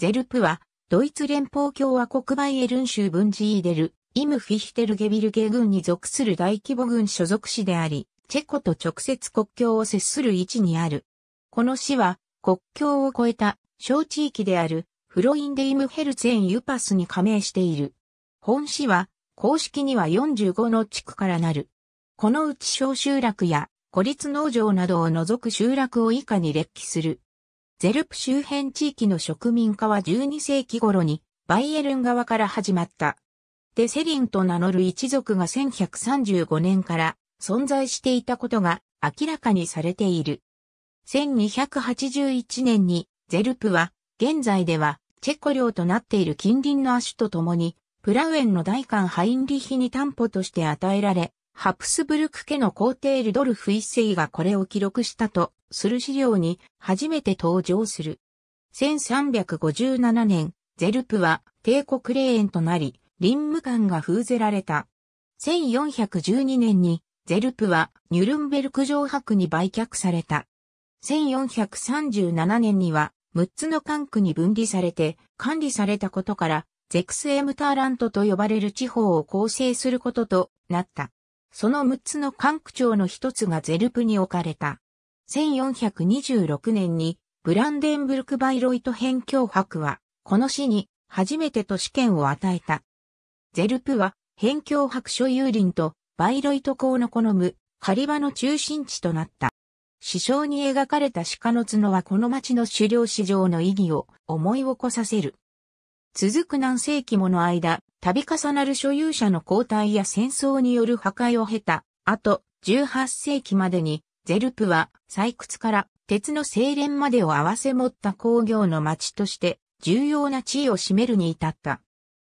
ゼルプは、ドイツ連邦共和国バイエルン州分治イーデル、イムフィヒテルゲビルゲ軍に属する大規模軍所属市であり、チェコと直接国境を接する位置にある。この市は、国境を越えた小地域であるフロインデイムヘルツェンユパスに加盟している。本市は公式には45の地区からなる。このうち小集落や孤立農場などを除く集落を以下に列記する。ゼルプ周辺地域の植民化は12世紀頃にバイエルン側から始まった。デセリンと名乗る一族が1135年から存在していたことが明らかにされている。1281年にゼルプは現在ではチェコ領となっている近隣の亜種と共にプラウエンの大官ハインリヒに担保として与えられ、ハプスブルク家の皇帝ルドルフ一世がこれを記録したとする資料に初めて登場する。1357年、ゼルプは帝国霊園となり、林務官が封ぜられた。1412年に、ゼルプはニュルンベルク城博に売却された。1437年には、6つの管区に分離されて、管理されたことから、ゼクスエムターラントと呼ばれる地方を構成することとなった。その6つの管区長の一つがゼルプに置かれた。1426年にブランデンブルク・バイロイト辺境博は、この市に初めて都市圏を与えた。ゼルプは、辺境博所有林とバイロイト港の好む狩場の中心地となった。詩章に描かれた鹿の角はこの町の狩猟市場の意義を思い起こさせる。続く何世紀もの間、度重なる所有者の交代や戦争による破壊を経た後、18世紀までにゼルプは採掘から鉄の精錬までを合わせ持った工業の町として重要な地位を占めるに至った。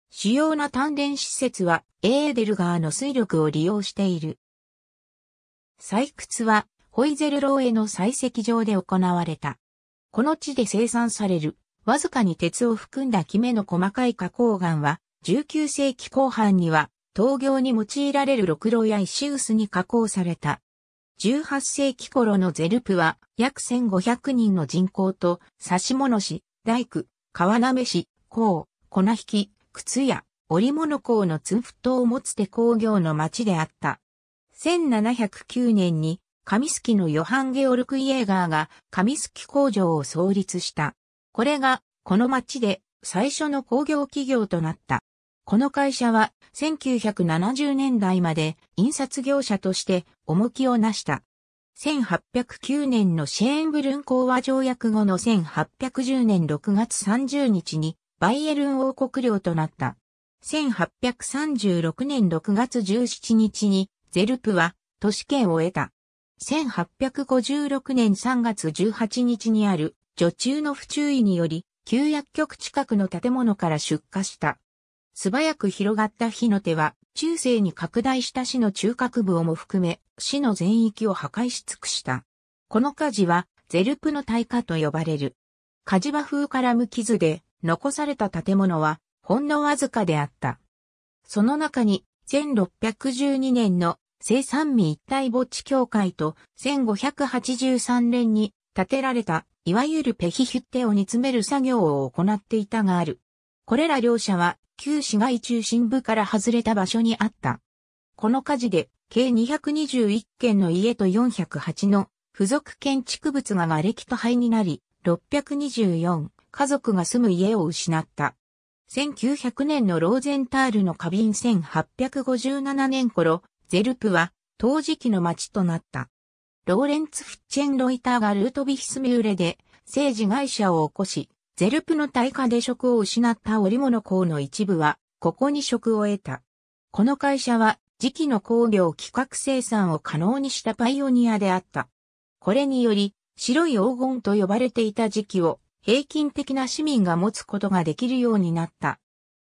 主要な鍛錬施設はエーデル川の水力を利用している。採掘はホイゼルローへの採石場で行われた。この地で生産されるわずかに鉄を含んだキメの細かい花崗岩は19世紀後半には陶業に用いられるろくろや石臼に加工された。18世紀頃のゼルプは約1500人の人口と、し物市、大工、川鍋市、港、粉引、靴屋、織物港のツンフトを持つ手工業の町であった。1709年に、紙すきのヨハン・ゲオルク・イエーガーが紙すき工場を創立した。これが、この町で最初の工業企業となった。この会社は1970年代まで印刷業者として重きをなした。1809年のシェーンブルン講和条約後の1810年6月30日にバイエルン王国領となった。1836年6月17日にゼルプは都市圏を得た。1856年3月18日にある女中の不注意により旧薬局近くの建物から出火した。素早く広がった火の手は、中世に拡大した市の中核部をも含め、市の全域を破壊し尽くした。この火事は、ゼルプの大火と呼ばれる。火事場風から無傷で、残された建物は、ほんのわずかであった。その中に、1612年の生産民一体墓地協会と1583年に建てられた、いわゆるペヒヒュッテを煮詰める作業を行っていたがある。これら両社は旧市街中心部から外れた場所にあった。この火事で計221件の家と408の付属建築物が瓦礫と灰になり、624家族が住む家を失った。1900年のローゼンタールの花瓶1857年頃、ゼルプは陶磁器の町となった。ローレンツ・フッチェン・ロイターがルートビヒスミューレで政治会社を起こし、ゼルプの大火で職を失った織物工の一部は、ここに職を得た。この会社は、時期の工業企画生産を可能にしたパイオニアであった。これにより、白い黄金と呼ばれていた時期を、平均的な市民が持つことができるようになった。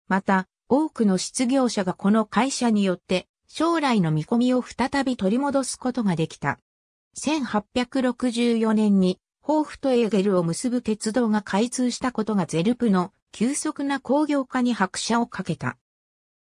また、多くの失業者がこの会社によって、将来の見込みを再び取り戻すことができた。1864年にホーフとエーゲルを結ぶ鉄道が開通したことがゼルプの急速な工業化に拍車をかけた。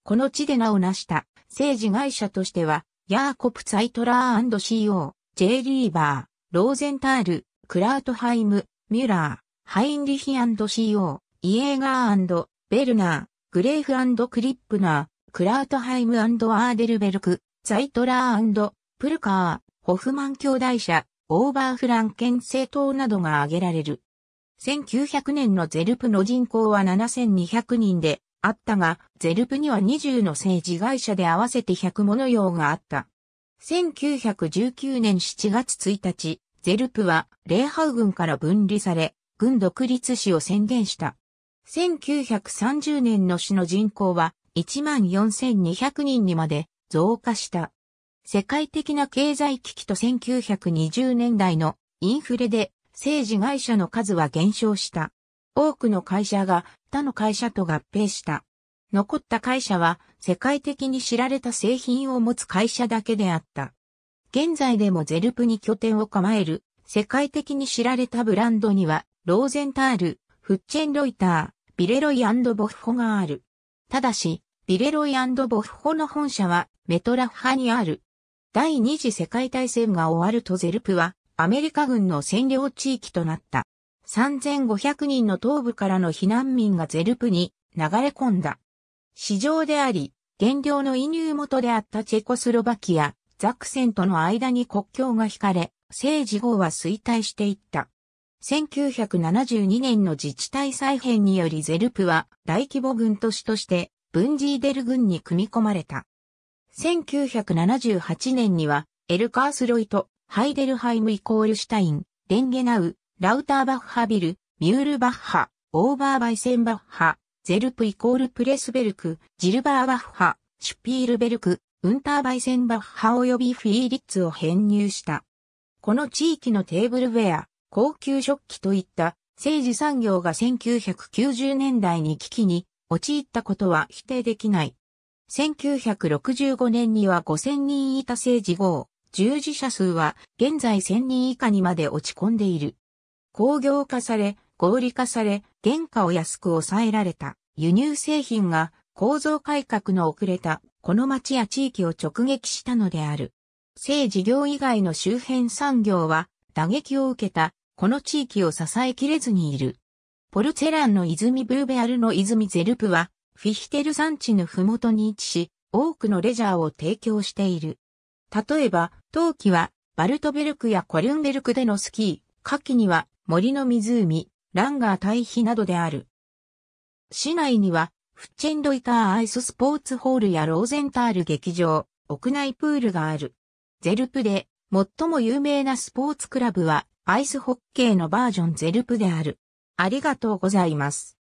この地で名を成した政治会社としては、ヤーコプ・ツイトラー &CO、J リーバー、ローゼンタール、クラートハイム、ミュラー、ハインリヒ &CO、イエーガーベルナー、グレーフクリップナー、クラートハイムアーデルベルク、ザイトラープルカー、ホフマン兄弟社、オーバーフランケン政党などが挙げられる。1900年のゼルプの人口は7200人であったが、ゼルプには20の政治会社で合わせて100もの用があった。1919年7月1日、ゼルプはレーハウ軍から分離され、軍独立史を宣言した。1930年の市の人口は1 4200人にまで増加した。世界的な経済危機と1920年代のインフレで政治会社の数は減少した。多くの会社が他の会社と合併した。残った会社は世界的に知られた製品を持つ会社だけであった。現在でもゼルプに拠点を構える世界的に知られたブランドにはローゼンタール、フッチェンロイター、ビレロイボッホがある。ただし、ビレロイボッホの本社はメトラフ派にある第二次世界大戦が終わるとゼルプはアメリカ軍の占領地域となった。3500人の東部からの避難民がゼルプに流れ込んだ。市場であり、原料の移入元であったチェコスロバキア、ザクセンとの間に国境が引かれ、政治後は衰退していった。1972年の自治体再編によりゼルプは大規模軍都市としてブンジーデル軍に組み込まれた。1978年には、エルカースロイト、ハイデルハイムイコールシュタイン、レンゲナウ、ラウターバッハビル、ミュールバッハ、オーバーバイセンバッハ、ゼルプイコールプレスベルク、ジルバーバッハ、シュピールベルク、ウンターバイセンバッハ及びフィーリッツを編入した。この地域のテーブルウェア、高級食器といった政治産業が1990年代に危機に陥ったことは否定できない。1965年には5000人いた政治号、従事者数は現在1000人以下にまで落ち込んでいる。工業化され、合理化され、原価を安く抑えられた輸入製品が構造改革の遅れたこの町や地域を直撃したのである。政事業以外の周辺産業は打撃を受けたこの地域を支えきれずにいる。ポルチェランの泉ブーベアルの泉ゼルプはフィヒテル山地のふもとに位置し、多くのレジャーを提供している。例えば、冬季は、バルトベルクやコリュンベルクでのスキー、夏季には、森の湖、ランガー対比などである。市内には、フッチェンロイターアイススポーツホールやローゼンタール劇場、屋内プールがある。ゼルプで、最も有名なスポーツクラブは、アイスホッケーのバージョンゼルプである。ありがとうございます。